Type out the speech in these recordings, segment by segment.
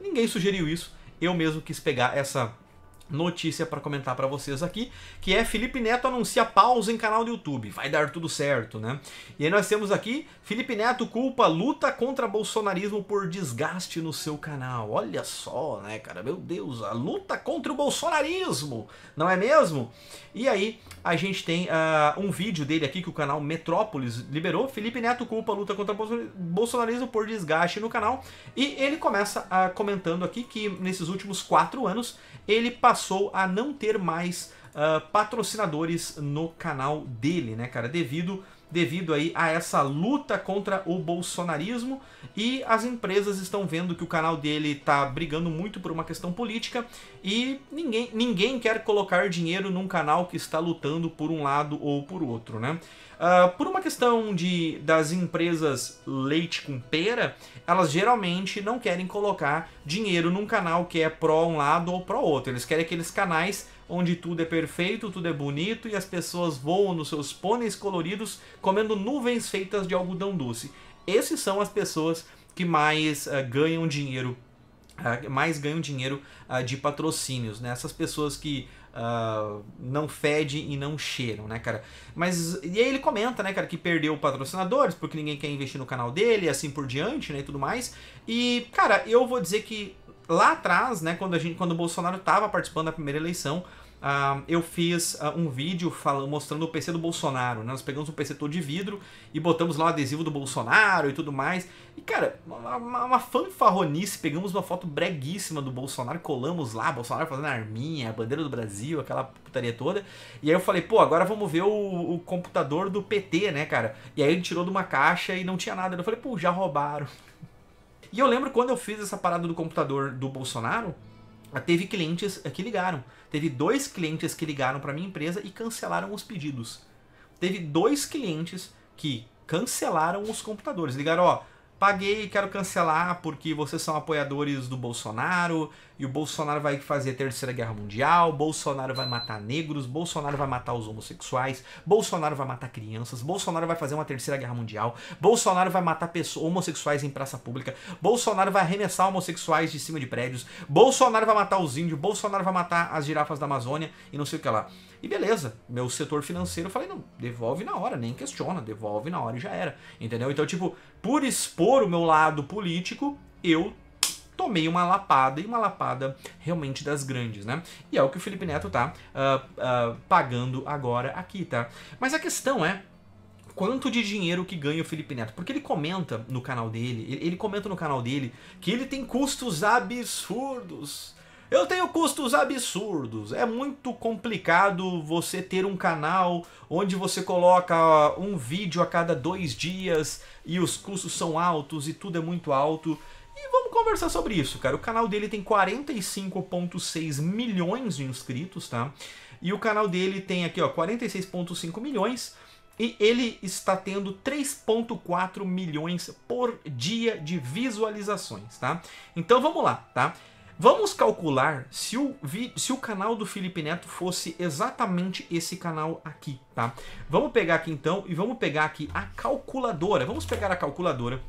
Ninguém sugeriu isso. Eu mesmo quis pegar essa notícia para comentar para vocês aqui, que é Felipe Neto anuncia pausa em canal do YouTube. Vai dar tudo certo, né? E aí nós temos aqui, Felipe Neto culpa luta contra bolsonarismo por desgaste no seu canal. Olha só, né, cara? Meu Deus, a luta contra o bolsonarismo, não é mesmo? E aí a gente tem uh, um vídeo dele aqui que o canal Metrópolis liberou. Felipe Neto culpa luta contra bolsonarismo por desgaste no canal. E ele começa uh, comentando aqui que nesses últimos quatro anos ele passou passou a não ter mais uh, patrocinadores no canal dele, né, cara? Devido devido aí a essa luta contra o bolsonarismo e as empresas estão vendo que o canal dele está brigando muito por uma questão política e ninguém, ninguém quer colocar dinheiro num canal que está lutando por um lado ou por outro, né? Uh, por uma questão de, das empresas leite com pera, elas geralmente não querem colocar dinheiro num canal que é pró um lado ou pró outro. Eles querem aqueles canais onde tudo é perfeito, tudo é bonito e as pessoas voam nos seus pôneis coloridos comendo nuvens feitas de algodão doce. Esses são as pessoas que mais uh, ganham dinheiro, uh, mais ganham dinheiro uh, de patrocínios, né? Essas pessoas que Uh, não fedem e não cheiram, né, cara? Mas e aí ele comenta, né, cara, que perdeu patrocinadores porque ninguém quer investir no canal dele, assim por diante, né, e tudo mais. E cara, eu vou dizer que lá atrás, né, quando, a gente, quando o Bolsonaro estava participando da primeira eleição, Uh, eu fiz uh, um vídeo falando, mostrando o PC do Bolsonaro. Né? Nós pegamos um PC todo de vidro e botamos lá o adesivo do Bolsonaro e tudo mais. E, cara, uma, uma, uma fanfarronice. Pegamos uma foto breguíssima do Bolsonaro, colamos lá, Bolsonaro fazendo a arminha, a bandeira do Brasil, aquela putaria toda. E aí eu falei, pô, agora vamos ver o, o computador do PT, né, cara? E aí ele tirou de uma caixa e não tinha nada. Eu falei, pô, já roubaram. E eu lembro quando eu fiz essa parada do computador do Bolsonaro, teve clientes eh, que ligaram. Teve dois clientes que ligaram para minha empresa e cancelaram os pedidos. Teve dois clientes que cancelaram os computadores. Ligaram, ó, paguei, quero cancelar porque vocês são apoiadores do Bolsonaro, e o Bolsonaro vai fazer a Terceira Guerra Mundial, Bolsonaro vai matar negros, Bolsonaro vai matar os homossexuais, Bolsonaro vai matar crianças, Bolsonaro vai fazer uma Terceira Guerra Mundial, Bolsonaro vai matar pessoas, homossexuais em praça pública, Bolsonaro vai arremessar homossexuais de cima de prédios, Bolsonaro vai matar os índios, Bolsonaro vai matar as girafas da Amazônia e não sei o que lá. E beleza, meu setor financeiro, eu falei, não, devolve na hora, nem questiona, devolve na hora e já era, entendeu? Então, tipo, por expor o meu lado político, eu tomei uma lapada e uma lapada realmente das grandes, né? E é o que o Felipe Neto tá uh, uh, pagando agora aqui, tá? Mas a questão é quanto de dinheiro que ganha o Felipe Neto. Porque ele comenta no canal dele, ele, ele comenta no canal dele que ele tem custos absurdos. Eu tenho custos absurdos. É muito complicado você ter um canal onde você coloca ah, um vídeo a cada dois dias e os custos são altos e tudo é muito alto. E vamos conversar sobre isso, cara. O canal dele tem 45,6 milhões de inscritos, tá? E o canal dele tem aqui, ó, 46,5 milhões. E ele está tendo 3,4 milhões por dia de visualizações, tá? Então vamos lá, tá? Vamos calcular se o, se o canal do Felipe Neto fosse exatamente esse canal aqui, tá? Vamos pegar aqui então e vamos pegar aqui a calculadora. Vamos pegar a calculadora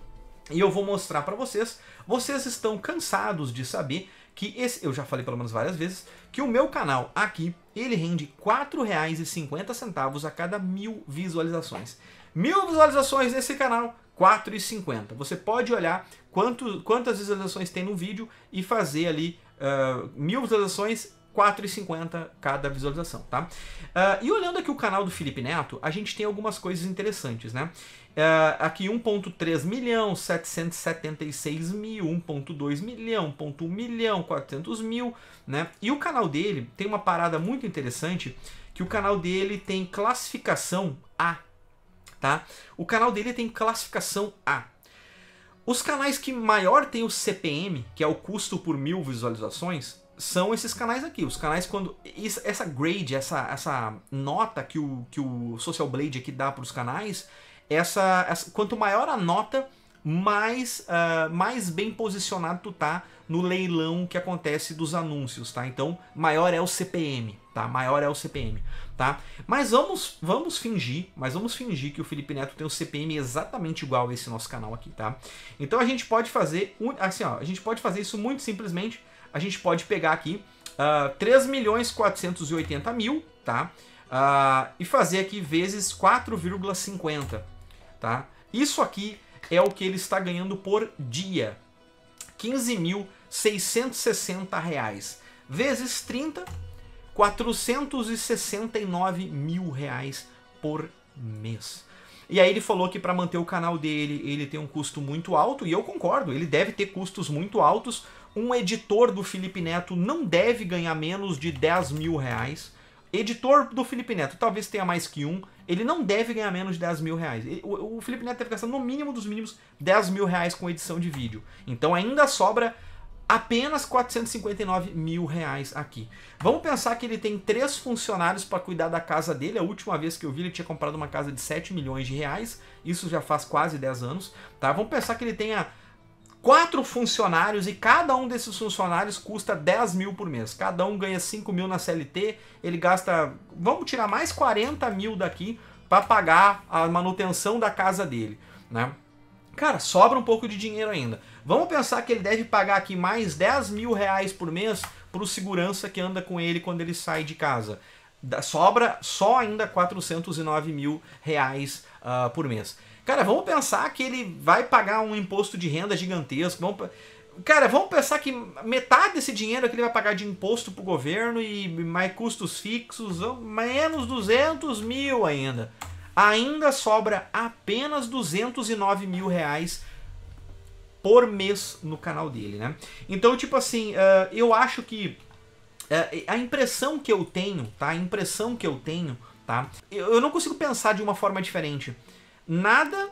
e eu vou mostrar para vocês. Vocês estão cansados de saber que esse, eu já falei pelo menos várias vezes, que o meu canal aqui, ele rende R$ 4,50 a cada mil visualizações. Mil visualizações nesse canal, R$ 4,50. Você pode olhar quanto, quantas visualizações tem no vídeo e fazer ali uh, mil visualizações 4,50 cada visualização, tá? Uh, e olhando aqui o canal do Felipe Neto, a gente tem algumas coisas interessantes, né? Uh, aqui 1.3 milhão, 776 mil, 1.2 milhão, 1.1 milhão, 400 mil, né? E o canal dele tem uma parada muito interessante, que o canal dele tem classificação A, tá? O canal dele tem classificação A. Os canais que maior tem o CPM, que é o custo por mil visualizações, são esses canais aqui. Os canais quando. Essa grade, essa, essa nota que o, que o Social Blade aqui dá para os canais, essa, essa, quanto maior a nota, mais, uh, mais bem posicionado tu tá no leilão que acontece dos anúncios, tá? Então, maior é o CPM, tá? Maior é o CPM, tá? Mas vamos, vamos fingir, mas vamos fingir que o Felipe Neto tem o CPM exatamente igual a esse nosso canal aqui, tá? Então a gente pode fazer, assim, ó, a gente pode fazer isso muito simplesmente a gente pode pegar aqui uh, ah, 3 mil, tá? Uh, e fazer aqui vezes 4,50, tá? Isso aqui é o que ele está ganhando por dia, 15.660 reais, vezes 30, 469 mil reais por mês. E aí ele falou que para manter o canal dele, ele tem um custo muito alto, e eu concordo, ele deve ter custos muito altos, um editor do Felipe Neto não deve ganhar menos de 10 mil reais. Editor do Felipe Neto, talvez tenha mais que um, ele não deve ganhar menos de 10 mil reais. O, Felipe Neto deve gastar no mínimo dos mínimos 10 mil reais com edição de vídeo. Então ainda sobra apenas 459 mil reais aqui. Vamos pensar que ele tem três funcionários para cuidar da casa dele. A última vez que eu vi, ele tinha comprado uma casa de 7 milhões de reais. Isso já faz quase 10 anos. Tá? Vamos pensar que ele tenha quatro funcionários e cada um desses funcionários custa 10 mil por mês. Cada um ganha 5 mil na CLT, ele gasta. Vamos tirar mais 40 mil daqui para pagar a manutenção da casa dele, né? Cara, sobra um pouco de dinheiro ainda. Vamos pensar que ele deve pagar aqui mais 10 mil reais por mês para o segurança que anda com ele quando ele sai de casa. Sobra só ainda 409 mil reais uh, por mês. Cara, vamos pensar que ele vai pagar um imposto de renda gigantesco. Vamos... Cara, vamos pensar que metade desse dinheiro é que ele vai pagar de imposto pro governo e mais custos fixos, menos 200 mil ainda. Ainda sobra apenas 209 mil reais por mês no canal dele, né? Então, tipo assim, uh, eu acho que uh, a impressão que eu tenho, tá? A impressão que eu tenho, tá? Eu, eu não consigo pensar de uma forma diferente. Nada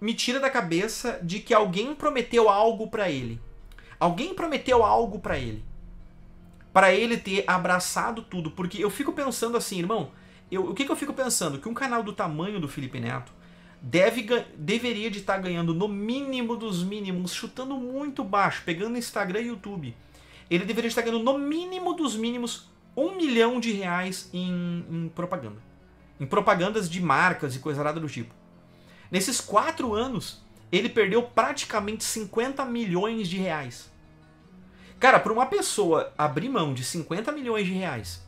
me tira da cabeça de que alguém prometeu algo para ele. Alguém prometeu algo para ele. Para ele ter abraçado tudo, porque eu fico pensando assim, irmão, eu, o que, que eu fico pensando? Que um canal do tamanho do Felipe Neto deve, deveria de estar tá ganhando no mínimo dos mínimos, chutando muito baixo, pegando Instagram e YouTube. Ele deveria estar tá ganhando no mínimo dos mínimos um milhão de reais em, em propaganda. Em propagandas de marcas e coisa nada do tipo. Nesses quatro anos, ele perdeu praticamente 50 milhões de reais. Cara, para uma pessoa abrir mão de 50 milhões de reais,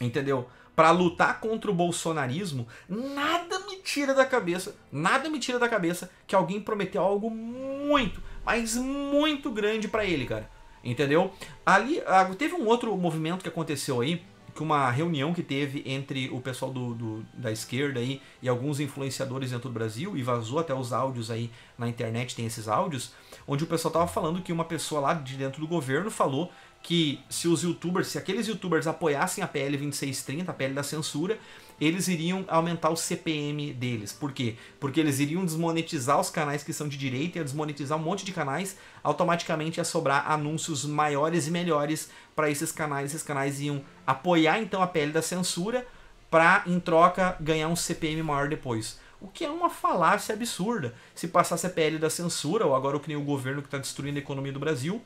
entendeu? Para lutar contra o bolsonarismo, nada me tira da cabeça, nada me tira da cabeça que alguém prometeu algo muito, mas muito grande para ele, cara. Entendeu? Ali ah, teve um outro movimento que aconteceu aí, que uma reunião que teve entre o pessoal do, do, da esquerda aí e alguns influenciadores dentro do Brasil, e vazou até os áudios aí na internet tem esses áudios, onde o pessoal tava falando que uma pessoa lá de dentro do governo falou que se os youtubers, se aqueles youtubers apoiassem a PL 2630, a PL da censura, eles iriam aumentar o CPM deles. Por quê? Porque eles iriam desmonetizar os canais que são de direita, e desmonetizar um monte de canais, automaticamente ia sobrar anúncios maiores e melhores para esses canais. Esses canais iam apoiar então a PL da censura para em troca ganhar um CPM maior depois o que é uma falácia absurda. Se passasse a PL da censura, ou agora eu criei o governo que está destruindo a economia do Brasil,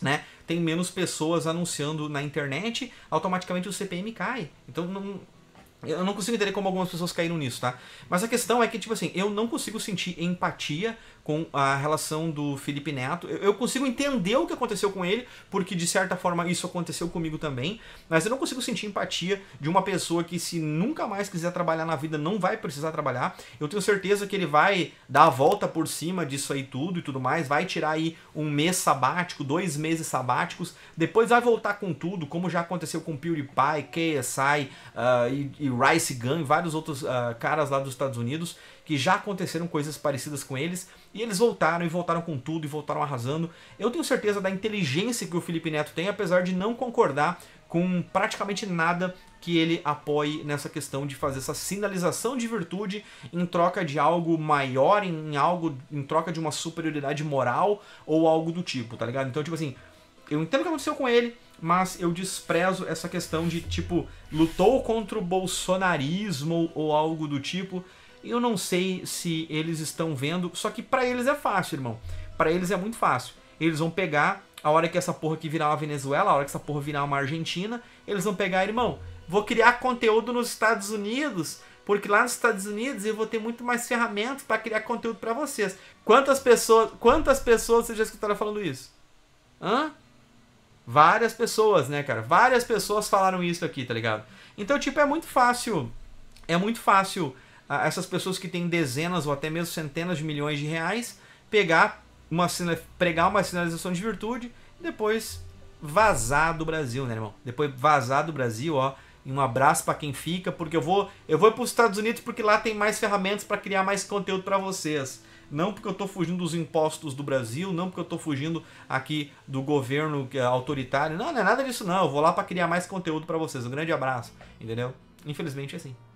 né? Tem menos pessoas anunciando na internet, automaticamente o CPM cai. Então não, eu não consigo entender como algumas pessoas caíram nisso, tá? Mas a questão é que, tipo assim, eu não consigo sentir empatia com a relação do Felipe Neto. Eu consigo entender o que aconteceu com ele, porque de certa forma isso aconteceu comigo também. Mas eu não consigo sentir empatia de uma pessoa que, se nunca mais quiser trabalhar na vida, não vai precisar trabalhar. Eu tenho certeza que ele vai dar a volta por cima disso aí tudo e tudo mais. Vai tirar aí um mês sabático, dois meses sabáticos. Depois vai voltar com tudo, como já aconteceu com PewDiePie, KSI uh, ah, e Rice Gunn e vários outros uh, caras lá dos Estados Unidos que já aconteceram coisas parecidas com eles e eles voltaram e voltaram com tudo e voltaram arrasando. Eu tenho certeza da inteligência que o Felipe Neto tem, apesar de não concordar com praticamente nada que ele apoie nessa questão de fazer essa sinalização de virtude em troca de algo maior, em algo em troca de uma superioridade moral ou algo do tipo, tá ligado? Então, tipo assim, eu entendo o que aconteceu com ele, mas eu desprezo essa questão de tipo lutou contra o bolsonarismo ou algo do tipo. Eu não sei se eles estão vendo, só que para eles é fácil, irmão. Para eles é muito fácil. Eles vão pegar a hora que essa porra que virar uma Venezuela, a hora que essa porra virar uma Argentina, eles vão pegar, irmão, vou criar conteúdo nos Estados Unidos, porque lá nos Estados Unidos eu vou ter muito mais ferramentas para criar conteúdo para vocês. Quantas pessoas, quantas pessoas vocês já escutaram falando isso? Hã? Várias pessoas, né, cara? Várias pessoas falaram isso aqui, tá ligado? Então, tipo, é muito fácil. É muito fácil ah, essas pessoas que têm dezenas ou até mesmo centenas de milhões de reais pegar uma pregar uma sinalização de virtude e depois vazar do Brasil, né, irmão? Depois vazar do Brasil, ó e um abraço para quem fica, porque eu vou eu vou para os Estados Unidos porque lá tem mais ferramentas para criar mais conteúdo para vocês não porque eu estou fugindo dos impostos do Brasil, não porque eu estou fugindo aqui do governo é autoritário. Não, não é nada disso não. Eu vou lá para criar mais conteúdo para vocês. Um grande abraço, entendeu? Infelizmente é assim.